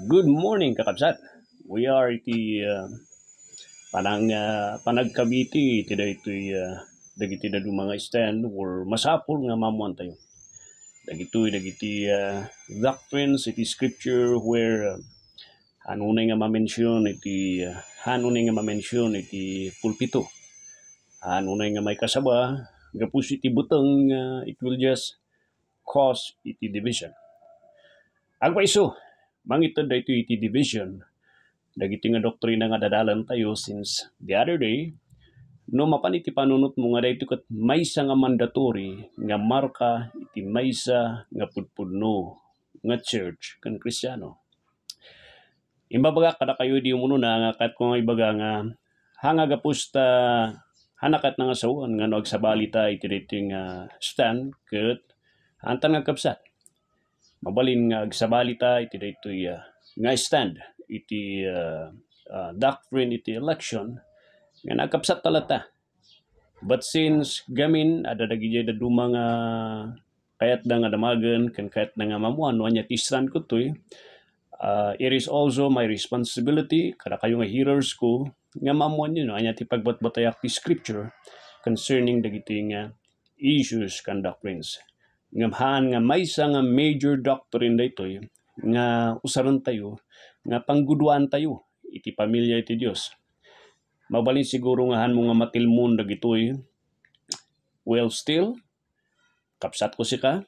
Good morning kakabsat. We are iti uh, panang uh, panagkabiti iti daytoy uh, dagiti dadu mga stand or masapol nga mamuan tayo. Dagitoy dagiti uh, doctrines iti scripture where uh, anunay nga mamensyon iti uh, anunay nga mamensyon iti pulpito. Anunay nga may kasaba gapus iti butang uh, it will just cause iti division. Agpaiso, mangitod dito iti division. Dagiti nga doktrina nga dadalan tayo since the other day, no mapan iti panunot mo nga dito kat maysa nga mandatory nga marka iti maysa nga pudpudno nga church kan kristyano. Imbabaga kada kayo di umuno na nga kat kung ibaga nga hangag apusta hanakat nga sawan nga nagsabalita iti dito nga stand kat antan nga kapsat mabalin nga agsabalita iti daytoy uh, nga stand iti uh, uh, doctrine iti election nga nakapsat talata but since gamin adadagijay da duma nga kayat da nga damagan ken kayat da nga mamuan wanya ti stand ko toy uh, it is also my responsibility kada kayo nga hearers ko nga mamuan yun no? anya ti pagbatbatayak ti scripture concerning dagiti nga issues kan doctrines nga haan nga maysa nga major doctrine daytoy nga usaran tayo nga pangguduan tayo iti pamilya iti Dios mabalin siguro nga han mo nga matilmon dagitoy well still kapsat ko si ka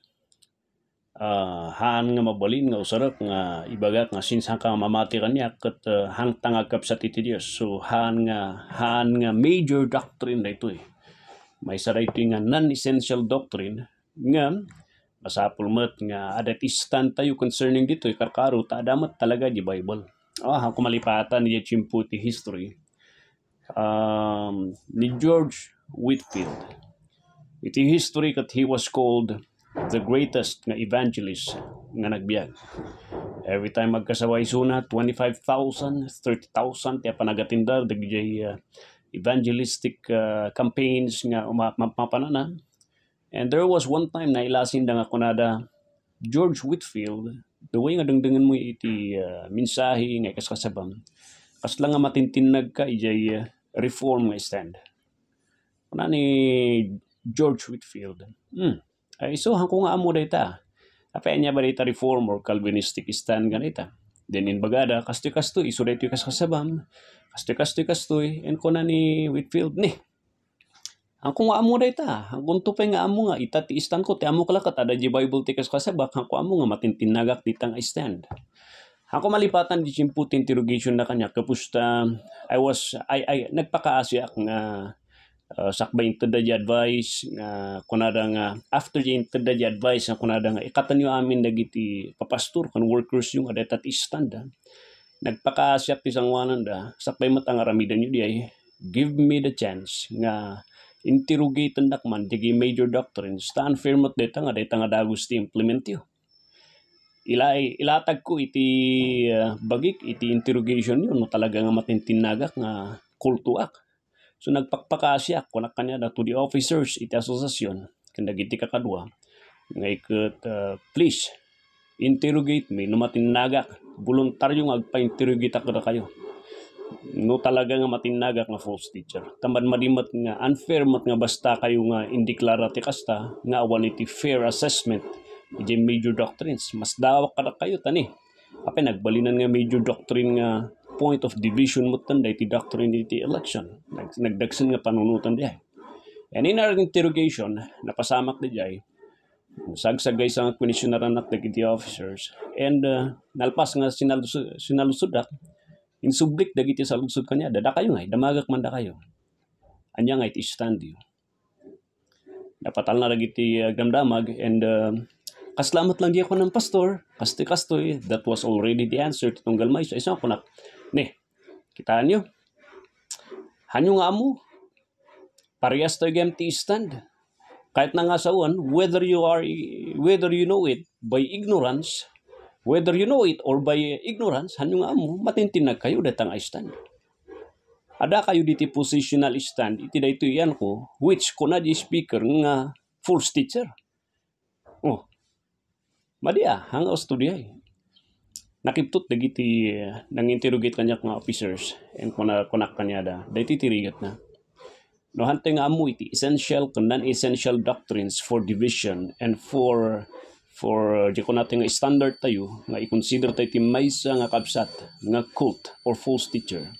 uh, ah, haan nga mabalin nga usarak nga ibagat nga sinsan ka mamati kanya kat uh, hang tangag kapsat iti Dios so haan nga haan nga major doctrine daytoy may saray nga non-essential doctrine nga masapul masapulmat nga adatistan tayo concerning dito eh, karkaro ta adamat talaga di Bible. Ah, ang kumalipatan niya chimputi history um, ni George Whitfield. Iti history kat he was called the greatest nga evangelist nga nagbiag. Every time magkasaway suna, 25,000, 30,000, tiya panagatindar, dagjay uh, evangelistic uh, campaigns nga umapapanana. Uma- And there was one time na ilasin dang ako nada George Whitfield, duway nga dengdengan mo iti uh, ah, minsahi nga kaskasabam. Kas lang nga matintinag ka ijay uh, reform nga stand. Kuna ni George Whitfield. Hmm. Ay so hangko nga amo dayta. Apa niya ba dayta reform or Calvinistic stand ganita. Then in bagada kastoy kastoy iso dayto kaskasabam. Kastoy kastoy kastoy and kuna ni Whitfield ni Aku nga amo ang Kung tupay nga amo nga, itatiistan ko. Ti amo kalakat, ada di Bible tikas kasabak. Ako amo nga matintinagak ditang stand. Ako malipatan di simputi interrogation na kanya. Kapusta, I was, I, I, nagpakaasyak nga uh, sakbay into the advice nga uh, kunada nga after the into the advice nga kunada nga ikatan niyo amin dagiti papastor kan workers yung adat at stand ah. nagpakaasyak ti sangwanan da sakbay matang aramidan niyo diay give me the chance nga interrogaton dakman digi major stand firm firmat deta nga deta nga dagos ti yo ila ilatag ko iti uh, bagik iti interrogation yo no talaga nga matintinagak nga kultuak so nagpakpakasyak kunak kanya da to the officers iti asosasyon kandag iti kakadwa nga ikat uh, ah, please interrogate me no matinagak voluntaryo nga agpa-interrogate ako da kayo no talaga nga matinaga nga false teacher Taman madimat nga unfair mat nga basta kayo nga indeklara ti kasta nga awan iti fair assessment iti major doctrines mas dawak ka kada kayo tani Ape nagbalinan nga major doctrine nga point of division mo tanda iti doctrine iti election Nag, nagdagsin nga panunutan diay and in our interrogation napasamak di diay sagsagay sa questionnaire na iti officers and uh, nalpas nga sinalusudat Insublik dagiti sa lungsod kanya, dada kayo nga, eh. damagak man da kayo. Anya nga iti stand you. Dapatal na dagiti uh, damdamag and uh, kaslamat lang di ako ng pastor, kaste kastoy, eh. that was already the answer to tunggal may siya. Isang ako na, ne, kitaan nyo, hanyo nga mo, parehas to ti stand. Kahit na nga sa uwan, whether you are, whether you know it, by ignorance, Whether you know it or by ignorance, hanyo nga mo, matintinag kayo datang I stand. Ada kayo diti positional stand, iti dayto yan ko, which ko na di speaker nga full teacher. Oh, madia, hanga studia eh. Nakiptot dagiti uh, nang interrogate kanya nga officers and kuna kunak kanya da dayti tirigat na no nga amo iti essential kun non-essential doctrines for division and for for uh, di ko natin nga standard tayo nga i-consider tayo ti maysa nga kabsat nga cult or false teacher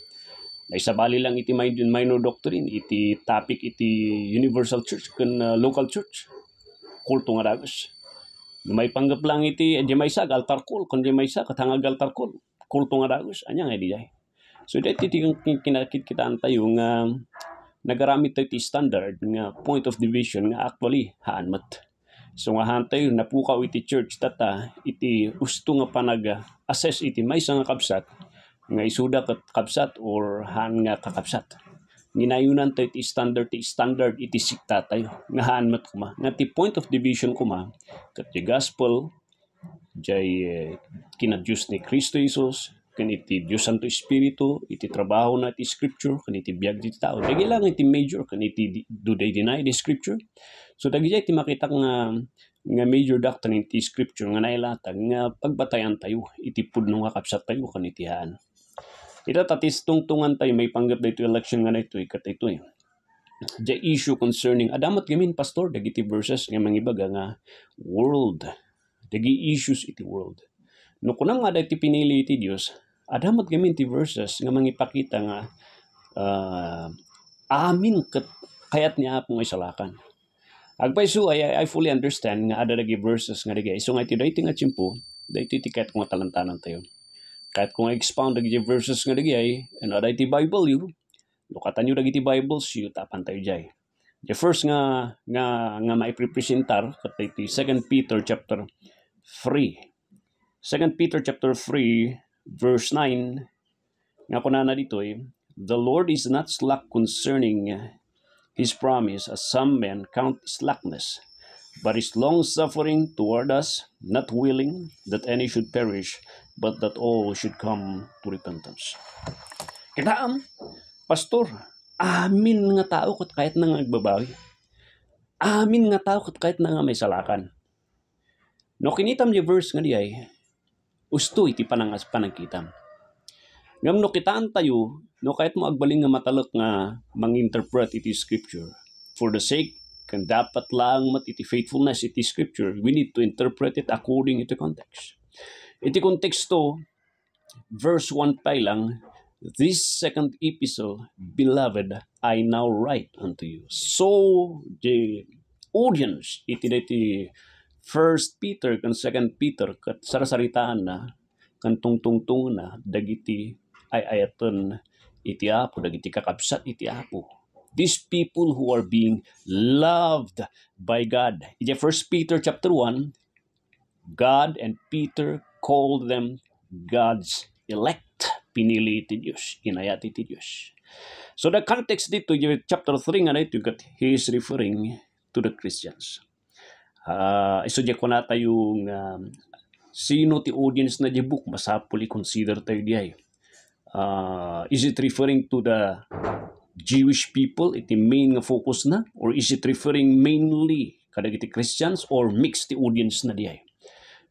na isabali lang iti minor, minor doctrine iti topic iti universal church kan uh, local church kulto nga dagas no may panggap lang iti eh, di maysa altar cult kun di maysa katanga altar cult kulto nga dagas anya nga di jay so dito iti kinakit kitaan tayo nga nagaramit tayo iti standard nga point of division nga actually haan mat So nga hantay na pukaw iti church tata, iti usto nga panaga, assess iti may nga kapsat, nga isuda kat kapsat or han nga kakapsat. Ninayunan tayo iti standard, ti standard iti sikta tayo, nga haan mat kuma. Nga ti point of division kuma, kat ti gospel, jay eh, kina ni Kristo Jesus, kaniti Dios Santo Espiritu, iti trabaho na iti scripture, kaniti biyag iti tao. Dagi lang iti major, kaniti do they deny the scripture? So dagi iti makita nga nga major doctrine iti scripture nga nailatag nga pagbatayan tayo iti pudno nga kapsat tayo kanitihaan. Ita tatis tungtungan tayo may panggap dito election nga ito ikat ito eh. The issue concerning adamat gamin pastor dagiti verses nga mangibaga nga world dagi issues iti world No kunam nga dati pinili ti Dios, adamat gamin ti verses nga mangipakita nga uh, amin kat kayat niya apong isalakan. Agpay so, I, I fully understand nga ada lagi verses nga ligay. So nga iti dating at simpo, dating iti kahit kung talantanan tayo. Kahit kung expound lagi verses nga ligay, ano ada iti Bible yun. Lukatan nyo lagi iti Bible, siyo tapan tayo jay. The first nga nga nga maiprepresentar kat iti 2 Peter chapter 3 2 Peter chapter 3 verse 9 nga kunana ditoy eh, the Lord is not slack concerning his promise as some men count slackness but is long suffering toward us not willing that any should perish but that all should come to repentance kitaam pastor amin nga tao kat kahit nang nagbabawi amin nga tao kat kahit nang may salakan no kinitam ni verse nga diay usto iti panang panagkitam. Ngam no kitaan tayo, no kahit mo agbaling nga matalak nga manginterpret iti scripture, for the sake kan dapat lang mat iti faithfulness iti scripture, we need to interpret it according to context. Iti konteksto, verse 1 pa lang, This second epistle, beloved, I now write unto you. So, the audience, iti, iti First Peter kan Second Peter kat sarasaritaan na kan tungtungtung na dagiti ay ayaton iti apo dagiti kakabsat iti apo. These people who are being loved by God. In First Peter chapter 1, God and Peter called them God's elect. Pinili iti Diyos. Inayat iti Diyos. So the context dito, chapter 3 nga na ito, God, he is referring to the Christians uh, ah, isudya ko nata yung um, sino ti audience na di book masapuli consider tayo di ay. Uh, is it referring to the Jewish people iti main nga focus na or is it referring mainly kadag iti Christians or mixed ti audience na di ay.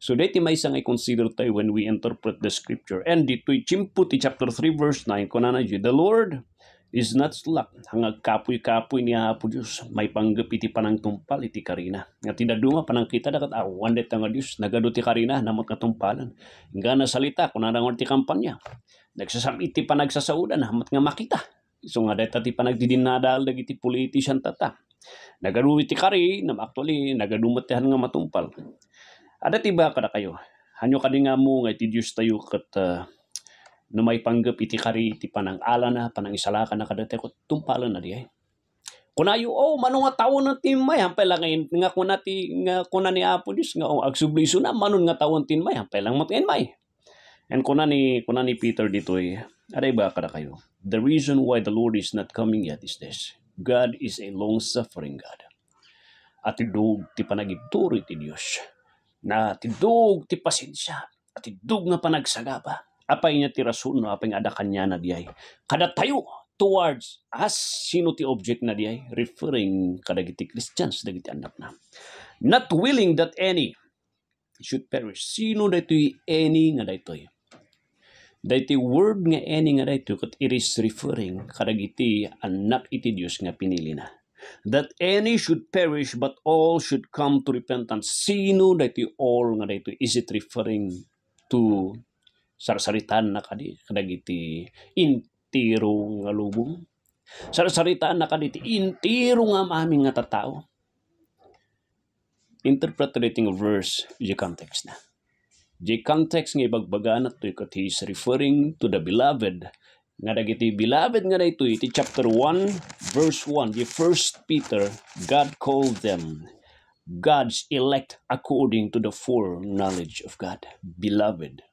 So dati may isang i-consider tayo when we interpret the scripture. And dito'y chimpo ti chapter 3 verse 9 kunana The Lord is not slack hangag kapoy-kapoy niya Apo Dios may panggap iti panangtumpal iti karina nga tinaduma panangkita dakat awan det nga Dios nagadu ti karina namot nga tumpalan nga nasalita kunanangon ti kampanya nagsasam iti panagsasaudan namot nga makita so nga deta ti panagdidinadal dagiti politician tata nagadu ti kari nam actually nagadumatihan nga matumpal ada tiba kada kayo hanyo kadi mo nga iti Dios tayo ket uh, ah, no may panggap iti kari iti panangala na, panangisalaka na kadate ko, tumpala na diay. Eh. Kunayo, oh, mano nga taon na tin may, hampay lang ngayon, eh, nga kuna ti, nga kuna ni Apo Diyos, nga oh, agsubliso na, manon nga taon tin may, hampay lang matin may. And kuna ni, kuna ni Peter dito eh, aray ba kada kayo? The reason why the Lord is not coming yet is this. God is a long-suffering God. At idug ti panagibturo iti Diyos. Na tidug ti pasensya. At idug nga panagsagaba apay niya ti rason no apay nga kanya na diay kada tayo towards as sino ti object na diay referring kada kadagiti Christians dagiti anak na not willing that any should perish sino daytoy any nga daytoy daytoy word nga any nga daytoy ket it is referring kada kadagiti anak iti Dios nga pinili na that any should perish but all should come to repentance sino daytoy all nga daytoy is it referring to sar na kadi kadagiti intiro nga lubong sar-saritaan na kadi intiro nga aming nga tatao interpreting verse di context na di context nga ibagbagaan at to is referring to the beloved nga dagiti beloved nga dayto iti chapter 1 verse 1 The first Peter God called them God's elect according to the foreknowledge of God beloved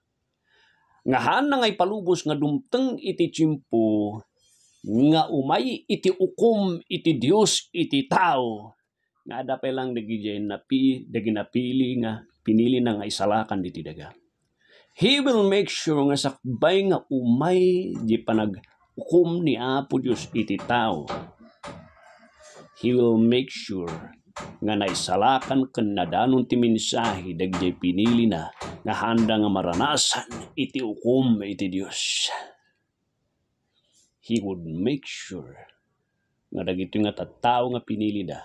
nga hanang ay palubos nga dumteng iti tsimpo nga umay iti ukom iti Dios iti tao nga adapay lang dagiti napi dagi napili nga pinili na nga isalakan diti daga He will make sure nga sakbay nga umay di panag ukom ni Apo Dios iti tao He will make sure nga naisalakan ken nadanon ti mensahe dagiti pinili na na handa nga maranasan iti ukom iti Dios. He would make sure nga dagito nga tattao nga pinili da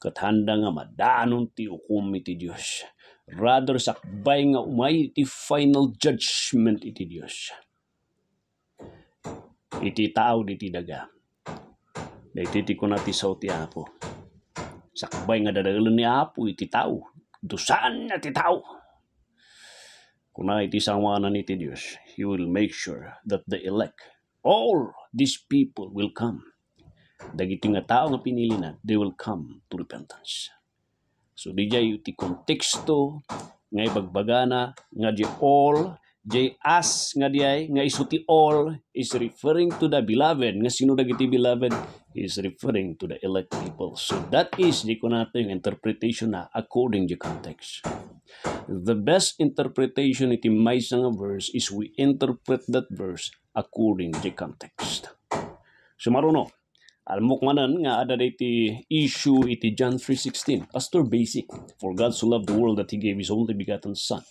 ket handa nga madaanon ti ukom iti Dios. Rather sakbay nga umay iti final judgment iti Dios. Iti tao diti daga. Daititi ko nati sa ti Apo. Sakbay nga dadagalan ni Apo iti tao. Dusaan na ti tao Kuna iti sangwanan iti Dios, He will make sure that the elect, all these people will come. Dagiti nga tao nga pinili na, they will come to repentance. So, di jay iti konteksto, nga ibagbagana, nga di all, jay as nga diay, nga isuti all, is referring to the beloved, nga sino dagiti beloved, is referring to the elect people. So that is di ko natin interpretation na according to context. The best interpretation iti may nga verse is we interpret that verse according to context. So maruno, almok manan nga ada iti issue iti John 3.16. Pastor basic, for God so loved the world that He gave His only begotten Son,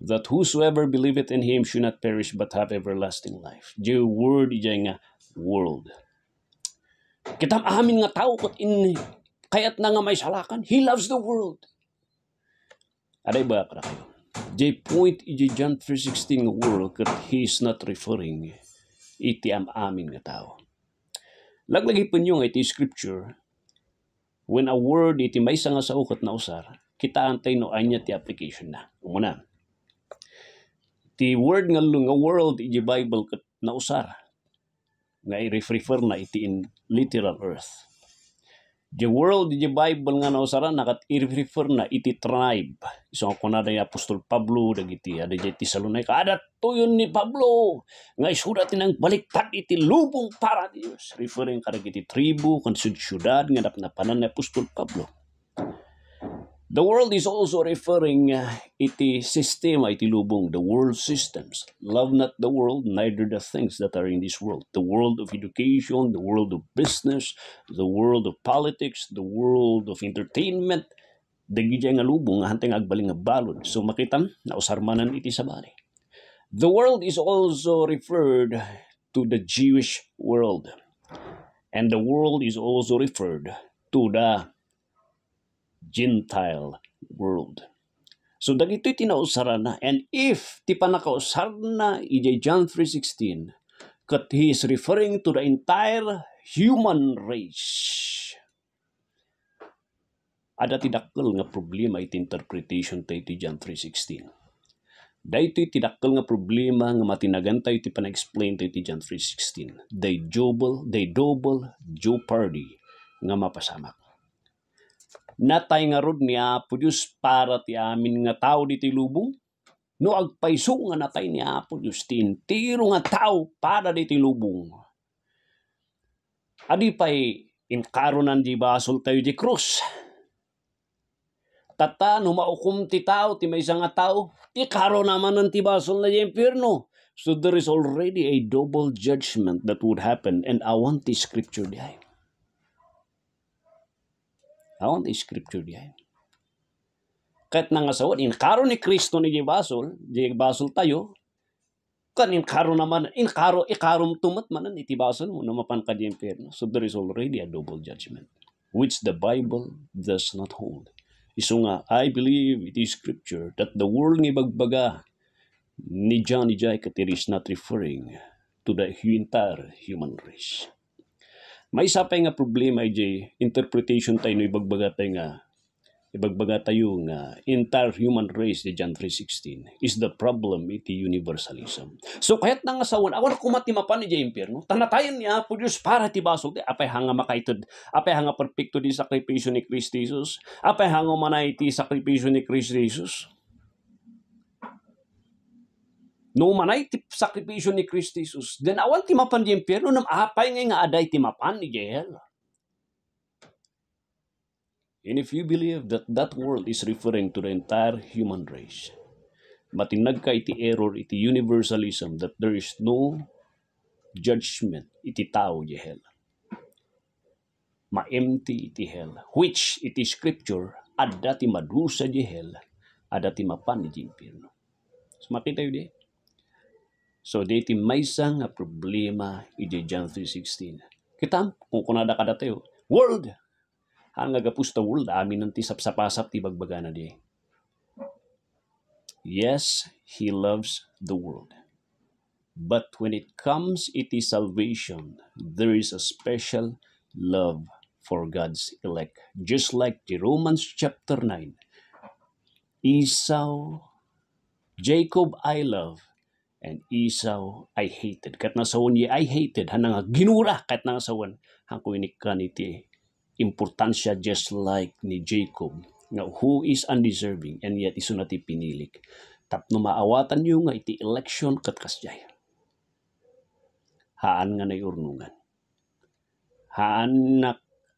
that whosoever believeth in Him should not perish but have everlasting life. The word iya world. Kita amin nga tao kot inni. Kayat na nga may salakan. He loves the world. Aday ba ka kayo? Jay point iji John 3.16 nga world kat he is not referring iti am amin nga tao. Laglagi po nyo nga iti scripture when a word iti may nga sa ukot na usar kita antay no anya ti application na. Umuna. Ti word nga nga world iti Bible kat na usar nga i-refer na iti in literal earth. The world, the Bible nga nausara, nakat i-refer na iti tribe. So, ako na ni Apostol Pablo, dagiti, ada di Thessalonica, ada to yun ni Pablo, nga isudat ng balikpat iti lubong para Dios. Referring ka iti tribu, sud syudad, nga napanan ni Apostol Pablo. The world is also referring uh, iti sistema, iti lubong, the world systems. Love not the world, neither the things that are in this world. The world of education, the world of business, the world of politics, the world of entertainment. Dagi nga lubong, hanteng agbaling nga balon. So makitam, nausarmanan iti sabari. The world is also referred to the Jewish world. And the world is also referred to the Gentile world. So dagitoy tinausara na and if ti panakausar na ijay John 3:16 kat he is referring to the entire human race. Ada tidakkel nga problema iti interpretation tayo ti John 3.16. Dayto Dahito tidakkel nga problema nga matinagantay tayo ti explain tayo ti John 3.16. They double, they double jeopardy nga mapasamak natay nga rod niya Apodius para ti amin nga tao diti lubong. No agpaiso nga natay ni Apodius tintiro nga tao para diti lubong. Adi pa'y inkarunan di basol tayo di krus. Tata, numaukum ti tao, ti may isang nga tao, ti karo naman ng ti basol na di impyerno. So there is already a double judgment that would happen and I want the scripture diay. Kaon ang scripture diya. Kahit na nga sawad, in karo ni Kristo ni Gibasol, Gibasol tayo, kan in karo naman, in karo, ikarom tumat manan, iti mo, namapan ka di impyerno. So there is already a double judgment, which the Bible does not hold. Iso nga, I believe it is scripture that the world ni bagbaga ni John ni Jai is not referring to the entire human race. May isa pa nga problema, Jay, interpretation tayo no ibagbaga tayo nga, ibagbaga tayo nga, entire human race, di John 3.16, is the problem iti universalism. So, kahit na nga sawan, awar kumati mapan ni Jay no? tanatayan niya, po Diyos, para ti basog, apay hanga makaitod, apay hanga perfecto di sakripisyo ni Christ Jesus, apay hanga manay ti sakripisyo ni Christ Jesus. No manay ti sakripisyo ni Kristo Jesus, then awan ti mapan di impyerno, nam apay ngay nga aday ti mapan ni Jehel. And if you believe that that world is referring to the entire human race, matinag ka iti error, iti universalism, that there is no judgment, iti tao di hell. Ma-empty iti hell, which iti scripture, adda ti madusa di hell, adda ti mapan di impyerno. So makita yun eh. So, diti may nga problema iti John 3.16. Kita, kung kunada ka dati, oh, world! Ang agapus ta world, amin nanti sapsapasap ti bagbaga na di. Yes, He loves the world. But when it comes iti salvation, there is a special love for God's elect. Just like the Romans chapter 9, Esau, Jacob I love, and Esau I hated. Kat nasawon ye I hated, hanang ginura kat nasawon hang kuinik kaniti importansya just like ni Jacob nga who is undeserving and yet iso nati pinilik. Tapno maawatan niyo nga iti election kat kasyay. Haan nga na iurnungan. Haan na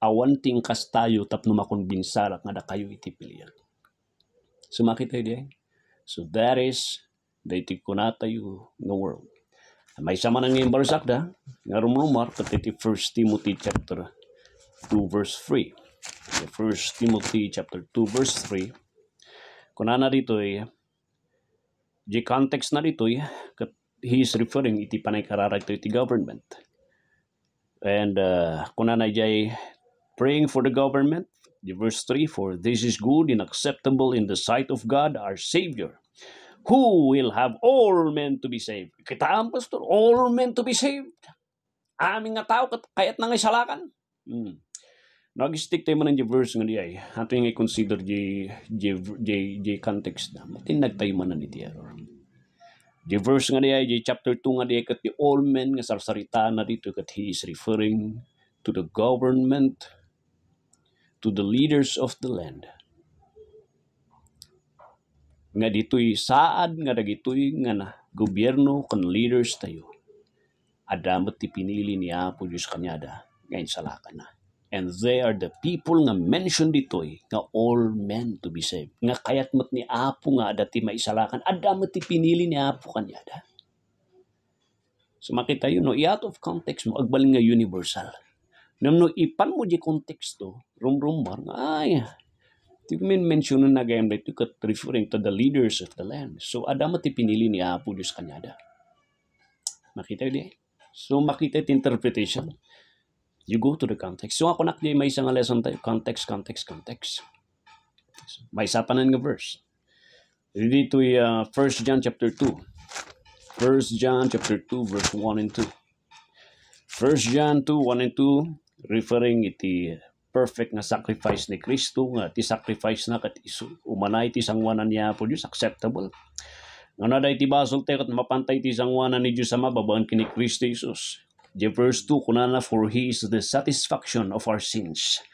awanting kas tayo tapno makonbinsara nga da kayo iti pilihan. Sumakit so, tayo di So that is ko na tayo nga world. May sama nang ngayong barsakda, nga rumrumar, pati 1 Timothy chapter 2 verse 3. The 1 Timothy chapter 2 verse 3. Kuna na dito ay, eh, di context na dito ay, eh, kat he is referring iti panay kararag to iti government. And uh, kuna na jay eh, praying for the government, the verse 3, for this is good and acceptable in the sight of God our Savior who will have all men to be saved. Kita ang pastor, all men to be saved. Aming nga tao, kaya't nang isalakan. Hmm. Nag-stick tayo man ang verse nga di ay. yung i-consider di, di, di, di context na. Matinag tayo man ang iti Di verse nga di di chapter 2 nga di ay, kat di all men nga sarsarita na dito, kat he is referring to the government, to the leaders of the land nga ditoy saad nga dagitoy nga na gobyerno kan leaders tayo adamot ti pinili ni Apo Diyos kanyada ngayon salaka na and they are the people nga mentioned ditoy nga all men to be saved nga kayat met ni Apo nga adati maisalakan adamot ti pinili ni Apo kanyada so makita yun no out of context mo agbal nga universal no, ipan mo di konteksto, rum-rumar, ay, ito yung mentionan na gayam na ito referring to the leaders of the land. So, Adam ti pinili ni Apo Diyos kanyada. Makita yun eh. So, makita iti interpretation. You go to the context. So, ako nakdi may isang lesson tayo. Context, context, context. So, may isapanan nga verse. Ready to uh, 1 John chapter 2. 1 John chapter 2 verse 1 and 2. 1 John 2, 1 and 2 referring iti perfect nga sacrifice ni Kristo nga ti sacrifice na kat umanay ti sangwanan niya po Diyos acceptable nga na ti basol te kat mapantay ti sangwanan ni Diyos sa babaan kini Kristo Jesus the verse 2 kunana for he is the satisfaction of our sins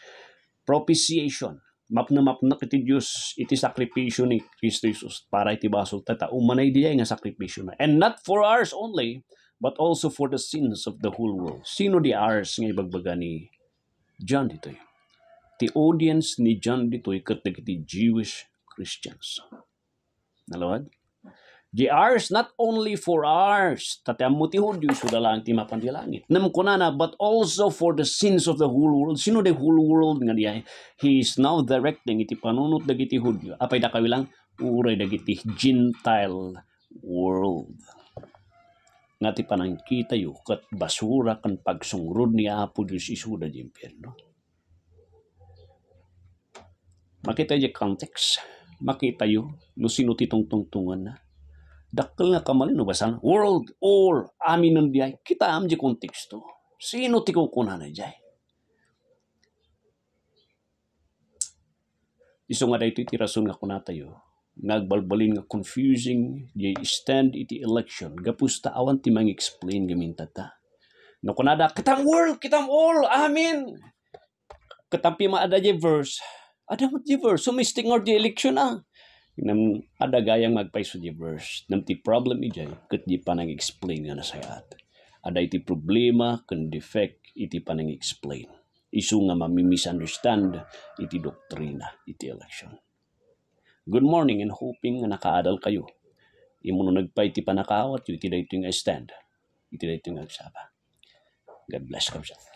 propitiation map na map na kiti Diyos iti sakripisyo ni Kristo Jesus para iti basol ta umanay diya nga sakripisyo na and not for ours only but also for the sins of the whole world sino di ours nga ibagbaga ni John dito yun the audience ni John dito'y kategiti Jewish Christians. Nalawad? The ours not only for ours, tatamuti ho Diyos ko dalang ti mapandilangit. Namkunana, but also for the sins of the whole world. Sino the whole world nga niya? He is now directing iti panunot dagiti Hudyo. Apay da kawilang, lang, uray dagiti Gentile world. Nga ti panangkita yu, kat basura kan pagsungrod ni Apo Diyos isuda di impyerno makita yung context makita yung no sino titong tungtungan na dakkel nga kamalin no basan world all amin nun diay kita am di konteksto sino ti kukunan na diay iso nga dahito iti rason nga kunatayo nagbalbalin nga confusing di stand iti election gapusta awan ti mang explain gaminta ta no kunada kitang world kitang all amin katampi maada di verse Ada Adam Divers, sumistingor di election na. Ah. Nam adagayang magpaiso Divers. Nam ti problem ijay, e kat di pa nang-explain nga na sa Ada iti problema, kan defect, iti pa nang-explain. Isu nga mamimisunderstand iti doktrina, iti election. Good morning and hoping nga nakaadal kayo. Imo no nagpay ti panakawat, iti dito nga stand. Iti dito nga agsaba. God bless ka sa